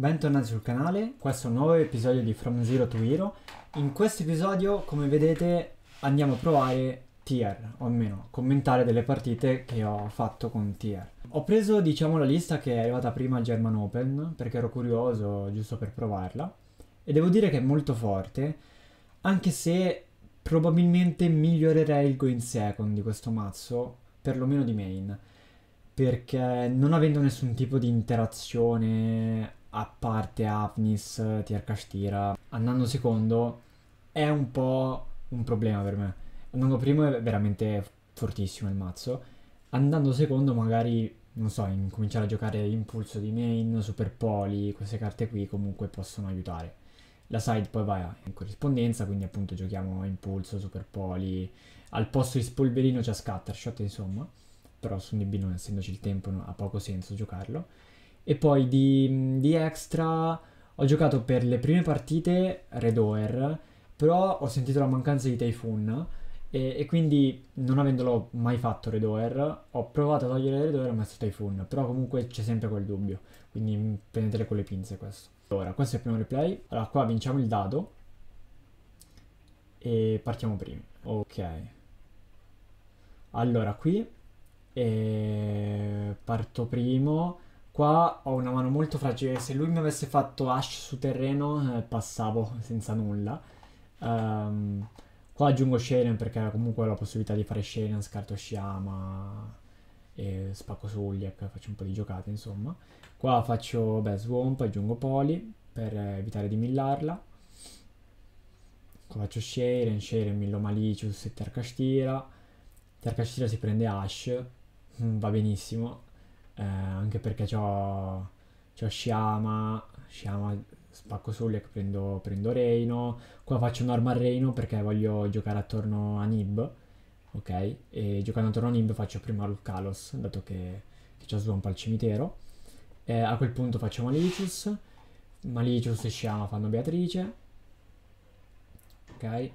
Bentornati sul canale, questo è un nuovo episodio di From Zero to Hero. In questo episodio, come vedete, andiamo a provare tier, o almeno commentare delle partite che ho fatto con tier. Ho preso, diciamo, la lista che è arrivata prima al German Open, perché ero curioso, giusto per provarla. E devo dire che è molto forte, anche se probabilmente migliorerei il going second di questo mazzo, perlomeno di main. Perché non avendo nessun tipo di interazione a parte Apnis, Tierkastira, andando secondo, è un po' un problema per me. Andando primo è veramente fortissimo il mazzo, andando secondo magari, non so, cominciare a giocare Impulso di main, Super Poli, queste carte qui comunque possono aiutare. La side poi va in corrispondenza, quindi appunto giochiamo Impulso, Super Poli, al posto di Spolverino c'è Scattershot insomma, però su un DB non essendoci il tempo ha poco senso giocarlo e poi di, di extra ho giocato per le prime partite Red Redoer, però ho sentito la mancanza di Typhoon e, e quindi non avendolo mai fatto Red Redoer, ho provato a togliere Red Redoer e ho messo Typhoon, però comunque c'è sempre quel dubbio, quindi prendetele con le pinze questo. Allora, questo è il primo replay, allora qua vinciamo il dado e partiamo primi. Ok. Allora, qui eh, parto primo Qua ho una mano molto fragile, se lui mi avesse fatto Ash su terreno eh, passavo senza nulla. Um, qua aggiungo Sheren perché comunque ho la possibilità di fare Sheren, scarto Shiama e spacco su Uliak, faccio un po' di giocate insomma. Qua faccio beh, Swamp, aggiungo Poli per evitare di millarla. Qua faccio Sheren, Sheren millo Malicious e Tercastira. Tercastira si prende Ash, mm, va benissimo eh, anche perché c'ho, c'ho Sciama, Sciama spacco Sulek, prendo, prendo Reino, qua faccio normal Reino perché voglio giocare attorno a Nib, ok? E giocando attorno a Nib faccio prima Lucalos, dato che, che c'ho Swamp al cimitero. Eh, a quel punto faccio Malicious, Malicious e Sciama fanno Beatrice, ok? A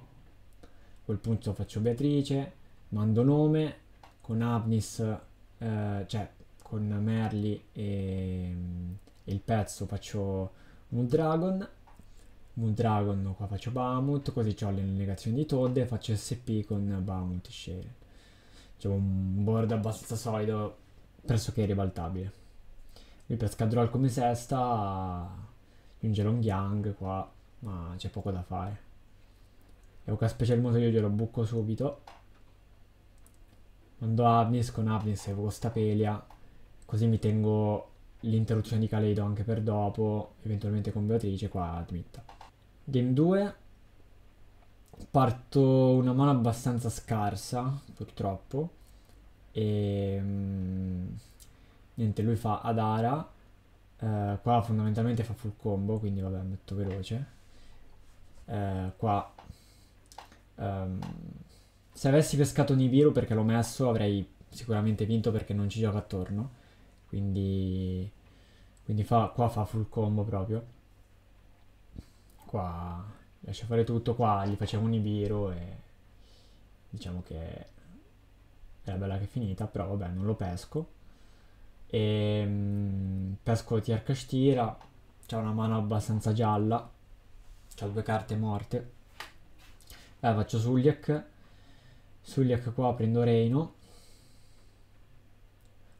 quel punto faccio Beatrice, mando nome, con Abnis, eh, cioè con Merli e, e il pezzo faccio Moondragon Moondragon qua faccio Bahamut così ho le negazioni di Todd e faccio SP con Bahamut e Sheren diciamo un board abbastanza solido pressoché ribaltabile lui pesca Droll come sesta un Gelong Yang qua ma c'è poco da fare e Evoca Special modo io glielo buco subito Mando Abnis con Abnis evoco Stapelia così mi tengo l'interruzione di Kaleido anche per dopo, eventualmente con Beatrice qua Dmitta. Game 2, parto una mano abbastanza scarsa, purtroppo, e mm, niente, lui fa Adara, eh, qua fondamentalmente fa full combo, quindi vabbè, metto veloce. Eh, qua Um, se avessi pescato Nibiru perché l'ho messo avrei sicuramente vinto perché non ci gioca attorno quindi, quindi fa, qua fa full combo proprio qua lascia fare tutto qua gli facciamo un Ibiro e diciamo che è bella che è finita però vabbè non lo pesco e ehm, mh, pesco TR Cashtira c'ha una mano abbastanza gialla c'ha due carte morte eh, faccio Suliak Suliak qua prendo Reino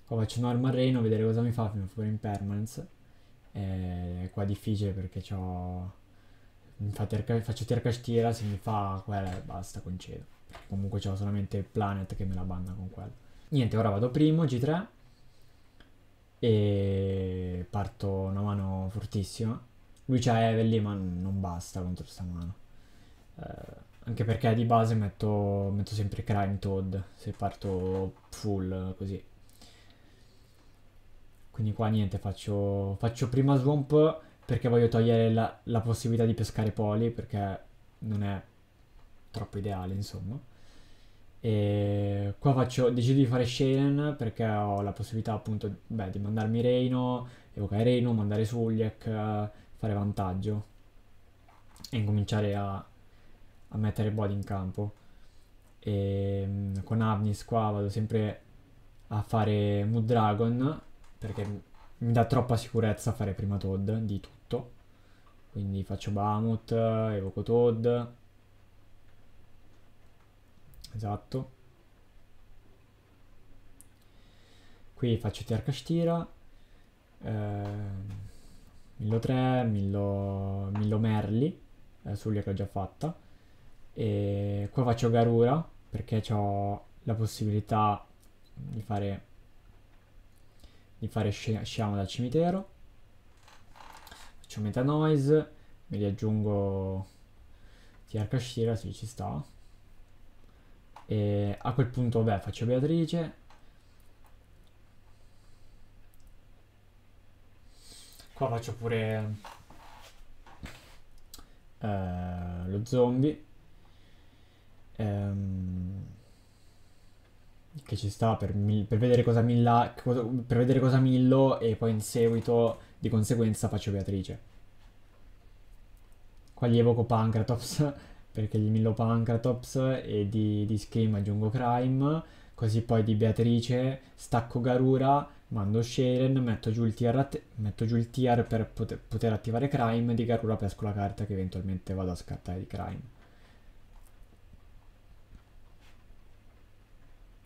Qua faccio normal reno, vedere cosa mi fa, mi fa in permanence. E qua è difficile perché ho... Terca... faccio tier castiera, se mi fa quella e basta, concedo. Perché comunque ho solamente Planet che me la banda con quello. Niente, ora vado primo, G3. E parto una mano fortissima. Lui c'ha Evelyn ma non basta contro sta mano. Eh, anche perché di base metto, metto sempre Crime Toad se parto full così. Quindi qua niente, faccio, faccio prima Swamp perché voglio togliere la, la, possibilità di pescare poli perché non è troppo ideale insomma. E qua faccio, decido di fare Shalen perché ho la possibilità appunto beh, di mandarmi Reino, evocare Reino, mandare Suliek, fare vantaggio e incominciare a, a mettere body in campo. E, mm, con Avnis qua vado sempre a fare Mood Dragon perché mi dà troppa sicurezza fare prima Todd di tutto. Quindi faccio Bahamut, evoco Todd. Esatto. Qui faccio Tiarcastira. Eh, Millo 3, Millo, Millo Merli, eh, Sulia che ho già fatta. E qua faccio Garura perché ho la possibilità di fare di fare sciamo dal cimitero. Faccio meta noise, mi riaggiungo TR Kashira, se ci sta. E a quel punto, beh, faccio Beatrice. Qua faccio pure eh, lo zombie. Ehm che ci sta per, per, vedere cosa Milla, per vedere cosa Millo e poi in seguito di conseguenza faccio Beatrice. Qua gli evoco Pancratops perché gli Millo Pancratops e di, di Scream aggiungo Crime, così poi di Beatrice stacco Garura, mando Sharen, metto giù il TR, metto giù il TR per poter, poter attivare Crime, di Garura pesco la carta che eventualmente vado a scartare di Crime.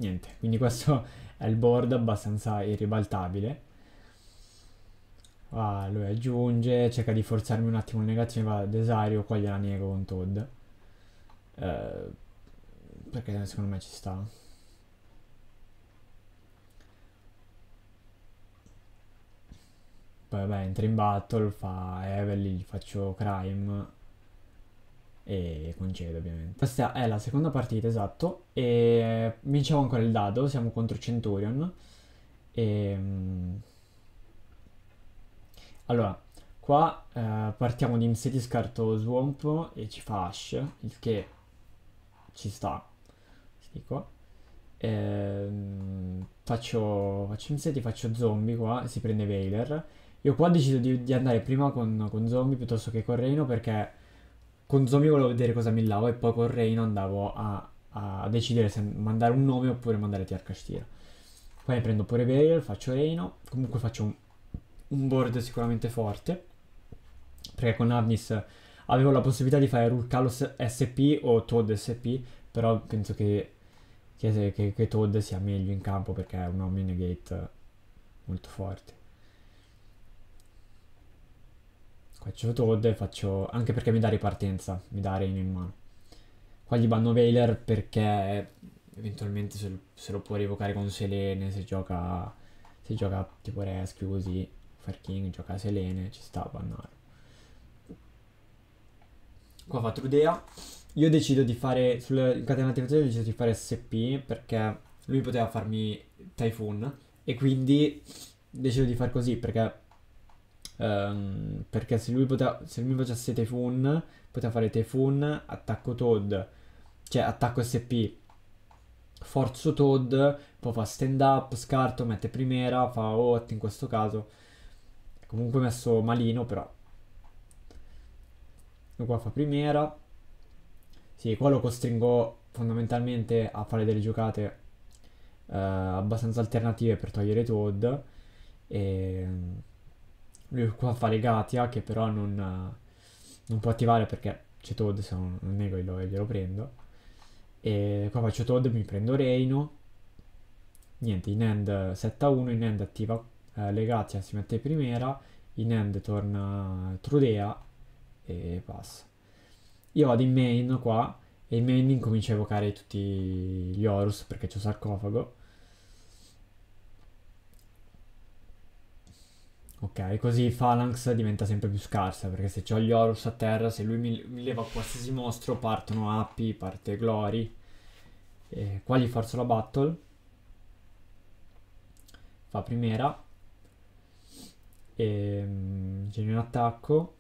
niente, quindi questo è il board abbastanza irribaltabile. Ah, lui aggiunge, cerca di forzarmi un attimo il negazione, va a Desario, qua gliela nego con Todd. Eh, perché secondo me ci sta. Poi vabbè, entra in battle, fa Evelyn, gli faccio crime e concede ovviamente. Questa è la seconda partita, esatto, e vinciamo ancora il dado, siamo contro Centurion. E... Mm, allora, qua eh, partiamo di Mseti scarto Swamp e ci fa Ash, il che ci sta. Sì, qua. Ehm, faccio, faccio Mseti, faccio Zombie qua, si prende Vader. Io qua decido di, di andare prima con, con Zombie piuttosto che con Reno perché con Zomi volevo vedere cosa millavo e poi con Reino andavo a, a decidere se mandare un nome oppure mandare TH Stira. Poi ne prendo pure Veil, faccio Reino, comunque faccio un, un board sicuramente forte, perché con Avnis avevo la possibilità di fare Rulkalos SP o Todd SP, però penso che, che, che, che Todd sia meglio in campo perché è un omni negate molto forte. Qua faccio Todd e faccio... anche perché mi dà ripartenza, mi dà Rain in mano. Qua gli banno Veiler perché eventualmente se lo, se lo può rievocare con Selene, se gioca... se gioca tipo Rescue così, Fire King, gioca Selene, ci sta a bannare. Qua fa Trudea. Io decido di fare, sul catena attivazione deciso di fare SP perché lui poteva farmi Typhoon e quindi decido di far così perché Um, perché se lui poteva, se lui facesse Typhoon, poteva fare Typhoon, attacco Todd, cioè attacco SP, forzo Todd, poi fa stand up, scarto, mette primera, fa hot oh, in questo caso. Comunque messo malino però. E qua fa primera. Sì, qua lo costringo fondamentalmente a fare delle giocate eh, abbastanza alternative per togliere Todd. E ehm, eh, qua fare Gatia che però non, eh, non può attivare perché c'è Todd, se non, non nego glielo, glielo prendo. E qua faccio Todd, mi prendo Reino. Niente, in end setta 1, in end attiva eh, Legatia, si mette primera, in end torna Trudea e passa. Io vado in main qua e in main incomincio a evocare tutti gli Horus perché c'è sarcofago Ok, così Phalanx diventa sempre più scarsa, perché se ho gli Horus a terra, se lui mi, mi leva qualsiasi mostro, partono Happy, parte Glory. E qua gli forzo la battle. Fa primera. E, um, genio in attacco.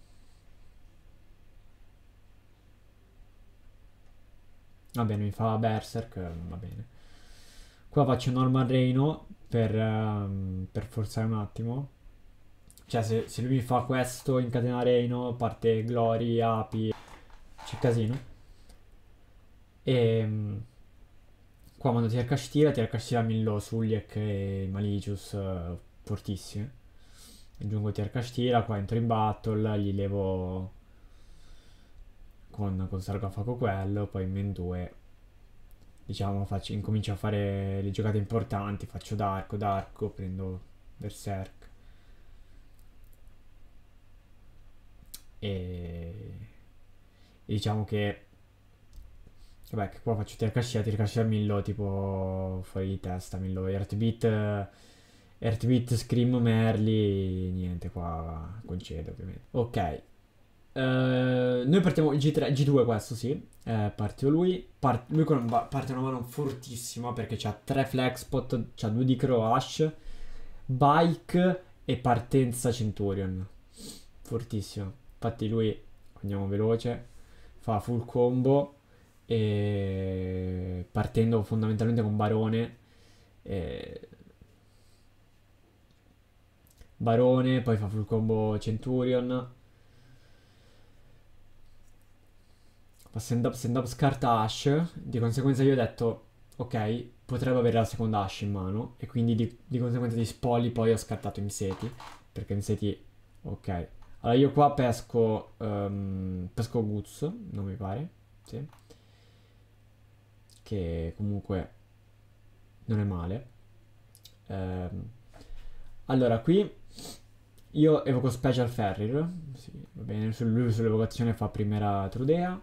Va bene, mi fa Berserk, va bene. Qua faccio Normal Reino per, um, per forzare un attimo. Cioè, se, se, lui mi fa questo, incatena Reino, parte Glory, Api, c'è casino. E ehm, qua quando tira Kashtira, tira Kashtira Millo, Suliek e Malicious, eh, fortissime. Aggiungo tira Kashtira, qua entro in battle, gli levo con, con sarcofago quello, poi in men 2 diciamo faccio, incomincio a fare le giocate importanti, faccio d'arco, d'arco, prendo berserk e, e diciamo che Vabbè, che qua faccio tir cascia, tir millo tipo fuori di testa, millo Earthbeat, Earthbeat, Scream, Merli, niente qua concedo ovviamente. Ok, uh, noi partiamo G3, G2 questo sì, eh, partito lui, Part lui con, parte una mano fortissima perché c'ha 3 flexpot, c'ha due di Croash, Bike e partenza Centurion, fortissimo. Infatti lui, andiamo veloce, fa full combo e partendo fondamentalmente con Barone. E... Barone, poi fa full combo Centurion. Fa up, send up scarta Ash. Di conseguenza io ho detto, ok, potrebbe avere la seconda Ash in mano. E quindi di, di conseguenza di Spolly poi ho scartato Inseti. Perché Inseti, ok, allora, io qua pesco, um, pesco Guz, non mi pare, sì. Che comunque non è male. Um, allora, qui io evoco Special Ferrir, sì, va bene, lui sull'evocazione fa Primera Trudea.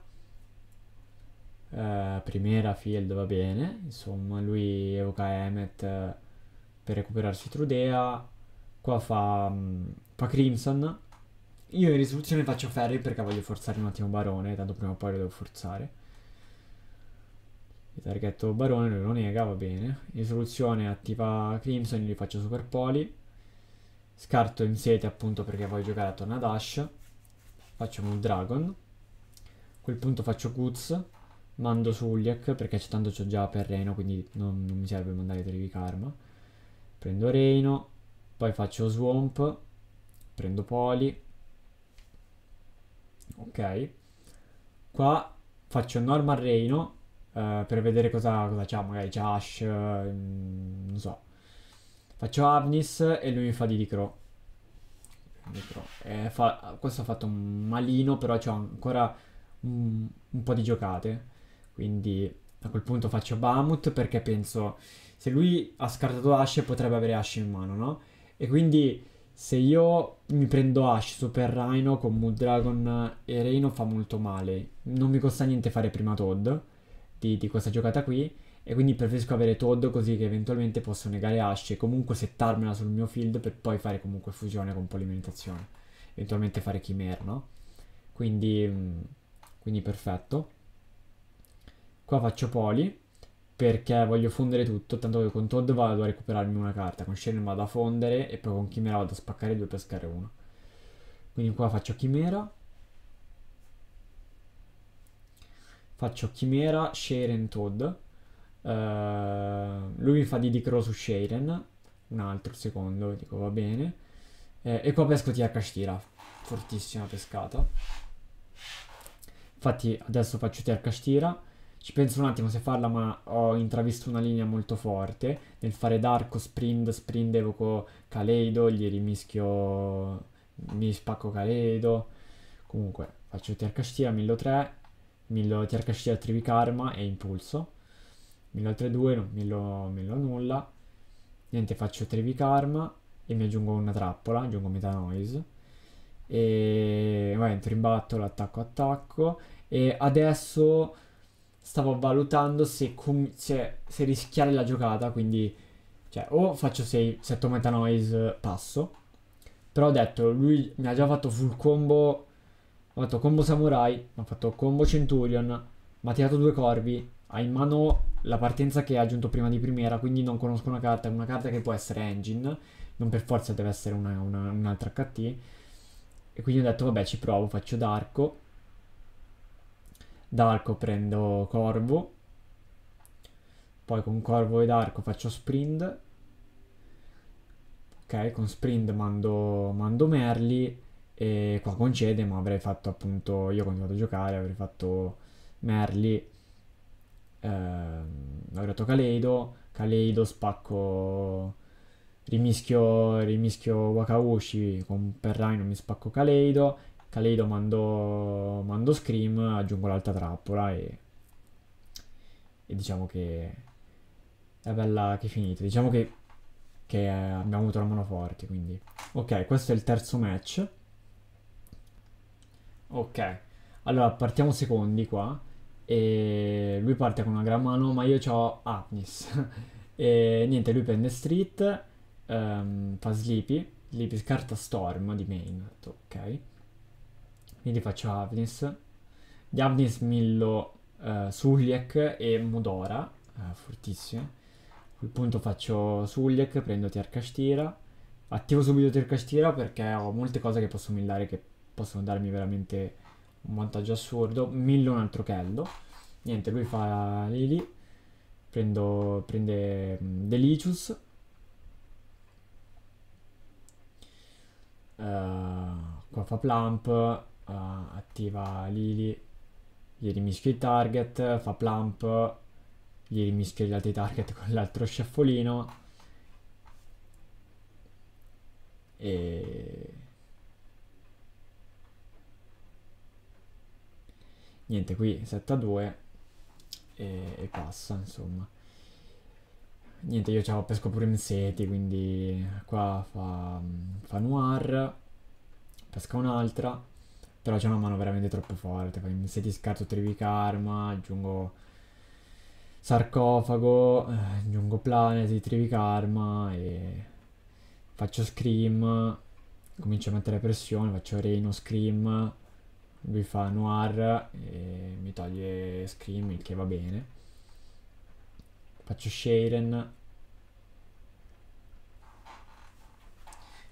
Uh, primera field va bene, insomma lui evoca Emmet eh, per recuperarsi Trudea, qua fa, um, fa Crimson io in risoluzione faccio Ferry perché voglio forzare un attimo Barone, tanto prima o poi lo devo forzare. Il targetto Barone lui lo nega, va bene. In risoluzione attiva Crimson, gli faccio Super Poli. Scarto in sete appunto perché voglio giocare attorno ad Ash. Faccio un Dragon. A quel punto faccio Guts. Mando su Uliak perché tanto ho già per Reno, quindi non, non mi serve mandare Trivikarma. Prendo Reno. Poi faccio Swamp. Prendo Poli ok. Qua faccio normal reino eh, per vedere cosa, cosa c'ha, magari c'ha Ash, eh, mm, non so. Faccio Avnis e lui mi fa di Dicro. Eh, fa, questo ha fatto un malino, però c'ho ancora un, un po' di giocate. Quindi a quel punto faccio Bamut perché penso se lui ha scartato Ash potrebbe avere Ash in mano, no? E quindi se io mi prendo Ash Super Rhino con Mood e Reino fa molto male. Non mi costa niente fare prima Todd di, di questa giocata qui. E quindi preferisco avere Todd così che eventualmente posso negare Ash e comunque settarmela sul mio field per poi fare comunque fusione con polimentazione. Eventualmente fare Chimera, no? Quindi, mm, quindi perfetto. Qua faccio poli perché voglio fondere tutto, tanto che con Todd vado a recuperarmi una carta, con Shane vado a fondere e poi con Chimera vado a spaccare due e pescare uno. Quindi qua faccio Chimera. Faccio Chimera, Sharen, Todd. Uh, lui mi fa di Crow su Sharen, un altro secondo, dico va bene. Eh, e qua pesco TH Stira, fortissima pescata. Infatti adesso faccio TH Stira. Ci penso un attimo se farla, ma ho intravisto una linea molto forte. Nel fare d'arco, sprint, sprint evoco Kaleido, gli rimischio, mi spacco Kaleido. Comunque, faccio Tiarcastia, 1003, 1000 Tiarcastia, Trivikarma e Impulso. 3, 2, non 1000, 1000 nulla. Niente, faccio Trivikarma e mi aggiungo una trappola, aggiungo Meta Noise. E... Vabbè, rimbatto attacco, attacco E adesso stavo valutando se, com- se, se rischiare la giocata, quindi cioè, o faccio 6, 7 meta noise, passo. Però ho detto, lui mi ha già fatto full combo, ho fatto combo samurai, mi ha fatto combo centurion, mi ha tirato due corvi, ha in mano la partenza che ha aggiunto prima di primiera, quindi non conosco una carta, una carta che può essere engine, non per forza deve essere una, una, un'altra HT. E quindi ho detto, vabbè, ci provo, faccio d'arco d'arco prendo corvo, poi con corvo ed arco faccio sprint, ok, con sprint mando, mando Merli e qua concede, ma avrei fatto appunto, io ho continuato a giocare, avrei fatto Merli, ehm, avrei fatto caleido caleido spacco... Rimischio, rimischio Wakaushi con Perrine mi spacco caleido Kaleido mando, mando Scream, aggiungo l'altra trappola e, e diciamo che è bella che è finita. Diciamo che, che abbiamo avuto la mano forte, quindi... Ok, questo è il terzo match. Ok, allora partiamo secondi qua. E lui parte con una gran mano, ma io ho Apnis. e niente, lui prende Street, um, fa Sleepy, Sleepy scarta Storm di main, ok mi rifaccio Avnis. Di Avnis Millo, eh, Suliek e Modora, eh, fortissimi. A quel punto faccio Suliek, prendo Tiercastira. Attivo subito Tiercastira perché ho molte cose che posso millare che possono darmi veramente un vantaggio assurdo. Millo un altro Kello. Niente, lui fa Lili. Prendo, prende mm, Delicious. Uh, qua fa Plump uh, attiva Lily, gli rimischio i target, fa plump, gli rimischio gli altri target con l'altro sciaffolino e... Niente, qui 7 a 2 e, e passa, insomma niente, io c'avevo pesco pure in seti, quindi qua fa, fa noir, pesca un'altra, però c'è una mano veramente troppo forte. Se ti scarto Trivi Karma, aggiungo Sarcofago, eh, aggiungo Planet di Trivi Karma e faccio Scream. Comincio a mettere pressione, faccio Reno, Scream. Lui fa Noir e mi toglie Scream, il che va bene. Faccio Sharen,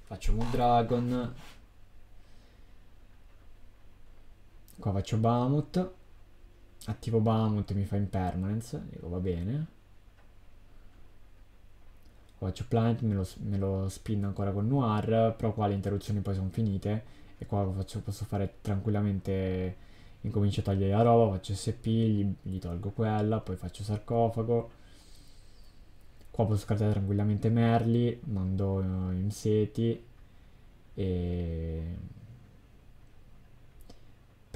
faccio Moon Dragon Qua faccio Bahamut. Attivo Bahamut mi fa impermanence. Dico va bene. Qua faccio Planet, me lo, me lo spinno ancora con Noir. Però qua le interruzioni poi sono finite. E qua faccio, posso fare tranquillamente... Incomincio a togliere la roba, faccio SP, gli, gli tolgo quella, poi faccio sarcofago. Qua posso scartare tranquillamente Merli, mando uh, eh, Imseti e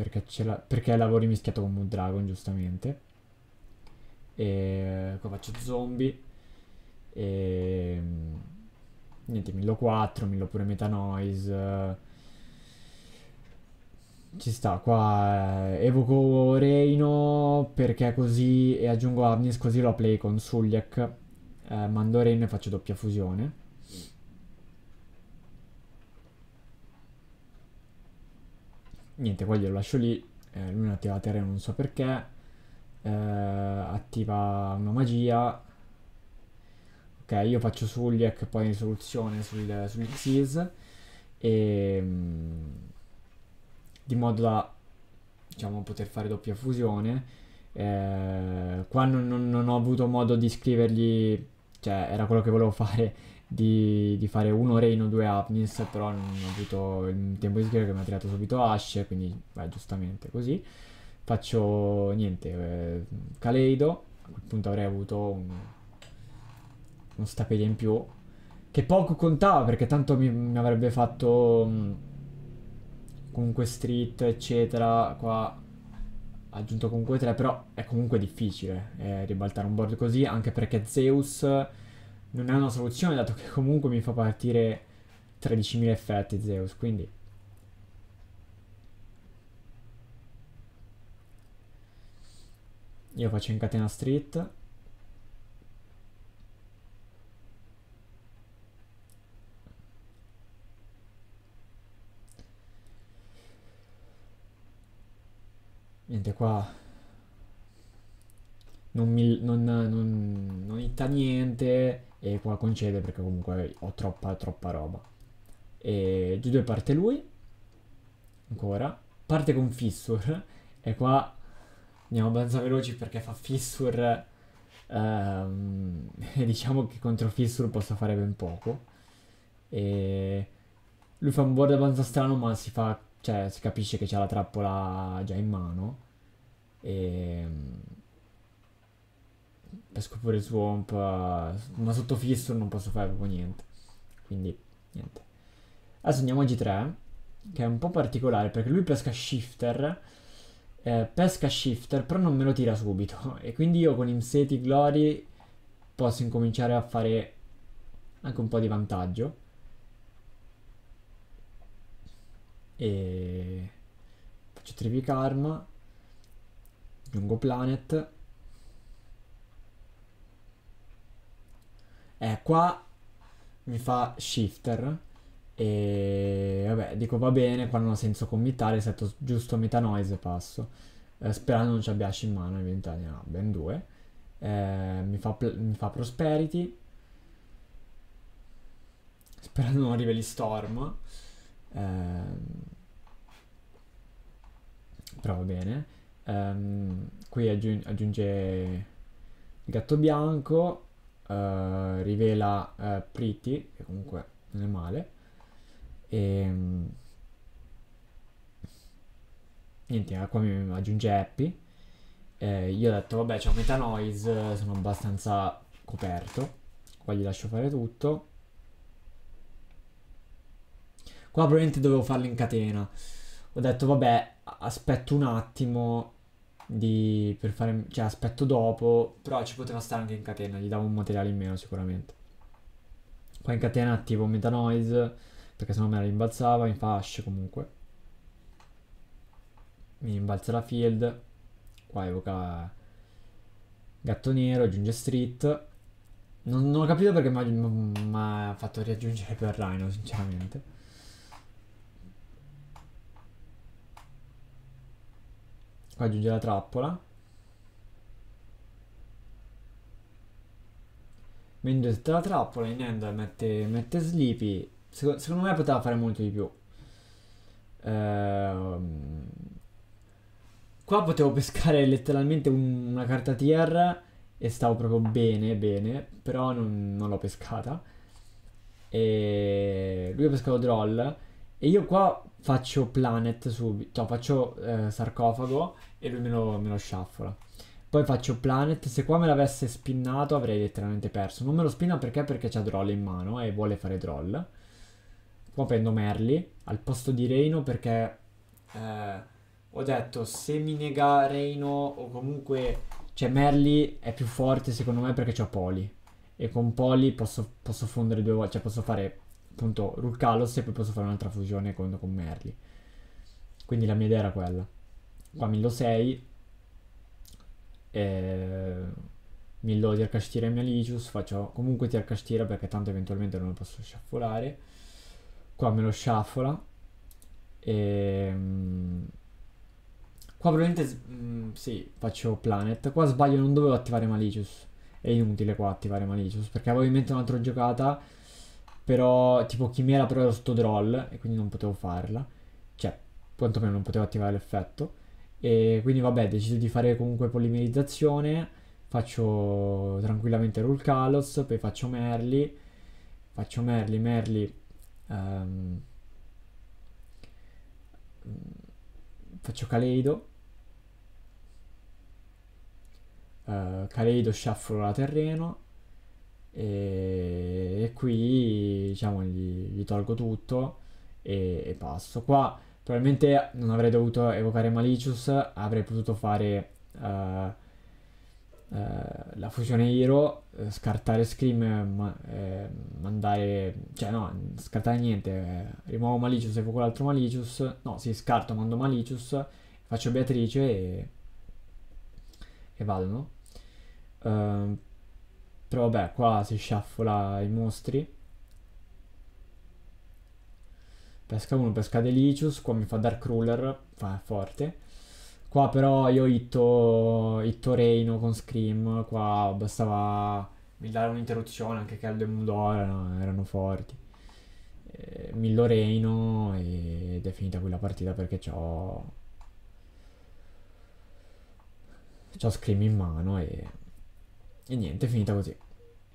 perché, la, perché lavori mischiato con Mood Dragon, giustamente. E qua faccio zombie. E mm, niente, 1004, 1000 pure meta noise Ci sta, qua eh, evoco Reino perché così e aggiungo Agnes così lo play con Suliak. Eh, mando Reino e faccio doppia fusione. niente, poi glielo lascio lì, eh, lui non attiva la terreno, non so perché, eh, attiva una magia, ok, io faccio Suliak, poi soluzione sul, Xyz. e mm, di modo da, diciamo, poter fare doppia fusione, eh, qua non, non, non ho avuto modo di scrivergli, cioè era quello che volevo fare, di, di fare uno Reino, due Apnis, però non ho avuto il tempo di scrivere che mi ha tirato subito Ash, quindi vai giustamente così. Faccio niente, eh, Kaleido, a quel punto avrei avuto un, un stapedia in più, che poco contava perché tanto mi, mi avrebbe fatto mm, comunque street eccetera qua aggiunto comunque 3 però è comunque difficile eh, ribaltare un board così anche perché Zeus non è una soluzione dato che comunque mi fa partire 13.000 effetti Zeus, quindi... Io faccio in catena street. Niente qua. Non, mi, non, non, non niente e qua concede perché comunque ho troppa troppa roba. E di due parte lui, ancora, parte con Fissur e qua andiamo abbastanza veloci perché fa Fissur ehm, diciamo che contro Fissur posso fare ben poco. E lui fa un board abbastanza strano ma si fa, cioè si capisce che c'è la trappola già in mano. E pesco pure Swamp, ma eh, sotto fisso non posso fare proprio niente. Quindi, niente. Adesso andiamo a G3, che è un po' particolare perché lui pesca Shifter, eh, pesca Shifter, però non me lo tira subito. E quindi io con Inseti Glory posso incominciare a fare anche un po' di vantaggio. E... Faccio Trivi Karma, aggiungo Planet Eh, qua mi fa shifter e vabbè, dico va bene, qua non ha senso committare, setto giusto metà noise e passo. Eh, sperando non ci abbia abbiaci in mano, eventualmente ha ben due. Eh, mi, fa mi fa prosperity. Sperando non arrivi storm. Ehm, però va bene. Um, qui aggiunge il gatto bianco eh, rivela uh, eh, Pretty, che comunque non è male. E, ehm, niente, eh, qua mi aggiunge Happy. Eh, io ho detto, vabbè, c'ho meta noise, sono abbastanza coperto. Qua gli lascio fare tutto. Qua probabilmente dovevo farlo in catena. Ho detto, vabbè, aspetto un attimo di, per fare, cioè aspetto dopo, però ci poteva stare anche in catena, gli davo un materiale in meno sicuramente. Poi in catena attivo meta noise, perché sennò me la rimbalzava, in fasce comunque. Mi rimbalza la field, qua evoca Gatto Nero, aggiunge Street. Non, non ho capito perché mi ha fatto riaggiungere per Rhino, sinceramente. Qua aggiunge la trappola. Mentre tutta la trappola in Ender mette, mette Sleepy. Seco secondo me poteva fare molto di più. Ehm... Qua potevo pescare letteralmente un, una carta tier e stavo proprio bene, bene, però non, non l'ho pescata. E lui ha pescato Droll e io qua faccio planet subito, cioè no, faccio eh, sarcofago e lui me lo, me lo sciaffola. Poi faccio planet, se qua me l'avesse spinnato avrei letteralmente perso. Non me lo spinna perché? Perché c'ha droll in mano e vuole fare droll. Qua prendo Merli al posto di Reino perché eh, ho detto se mi nega Reino o comunque... Cioè Merli è più forte secondo me perché c'ho Poli. E con Poli posso, posso fondere due volte, cioè posso fare appunto Rurkalos e poi posso fare un'altra fusione con, con Merli. Quindi la mia idea era quella. Qua Millo 6, eh, Millo Tirkashtira e Mialicius, faccio comunque Tirkashtira perché tanto eventualmente non lo posso sciaffolare. Qua me lo sciaffola. E, ehm, qua probabilmente mh, mm, sì, faccio Planet. Qua sbaglio, non dovevo attivare Malicious. È inutile qua attivare Malicious perché avevo in mente un'altra giocata però tipo Chimera però era sotto droll e quindi non potevo farla, cioè quantomeno non potevo attivare l'effetto e quindi vabbè deciso di fare comunque polimerizzazione, faccio tranquillamente Rule Kalos, poi faccio Merli, faccio Merli, Merli... Um, faccio Kaleido uh, Kaleido shuffle la terreno e, e qui diciamo gli, gli tolgo tutto e, e, passo. Qua probabilmente non avrei dovuto evocare Malicious, avrei potuto fare uh, uh, la fusione Hero, eh, scartare Scream, ma, eh, mandare... cioè no, scartare niente, eh, rimuovo Malicious, evoco l'altro Malicious, no, si sì, scarto, mando Malicious, faccio Beatrice e, e vado, no? Uh, però vabbè, qua si sciaffola i mostri. Pesca uno, pesca Delicious, qua mi fa Dark Darkruller, fa forte. Qua però io hitto, hitto Reino con Scream, qua bastava mi dare un'interruzione, anche Caldo e Mudora. erano, erano forti. Eh, Millo Reino ed è finita quella partita perché c'ho... C'ho Scream in mano e e niente, è finita così.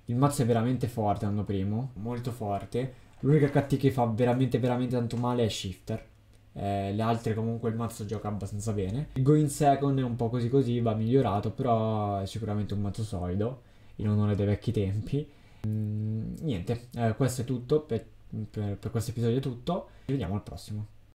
Il mazzo è veramente forte l'anno primo, molto forte. L'unica KT che fa veramente veramente tanto male è Shifter. Eh, le altre comunque il mazzo gioca abbastanza bene. Il Going Second è un po' così così, va migliorato, però è sicuramente un mazzo solido, in onore dei vecchi tempi. Mm, niente, eh, questo è tutto, per, per, per questo episodio è tutto. Ci vediamo al prossimo.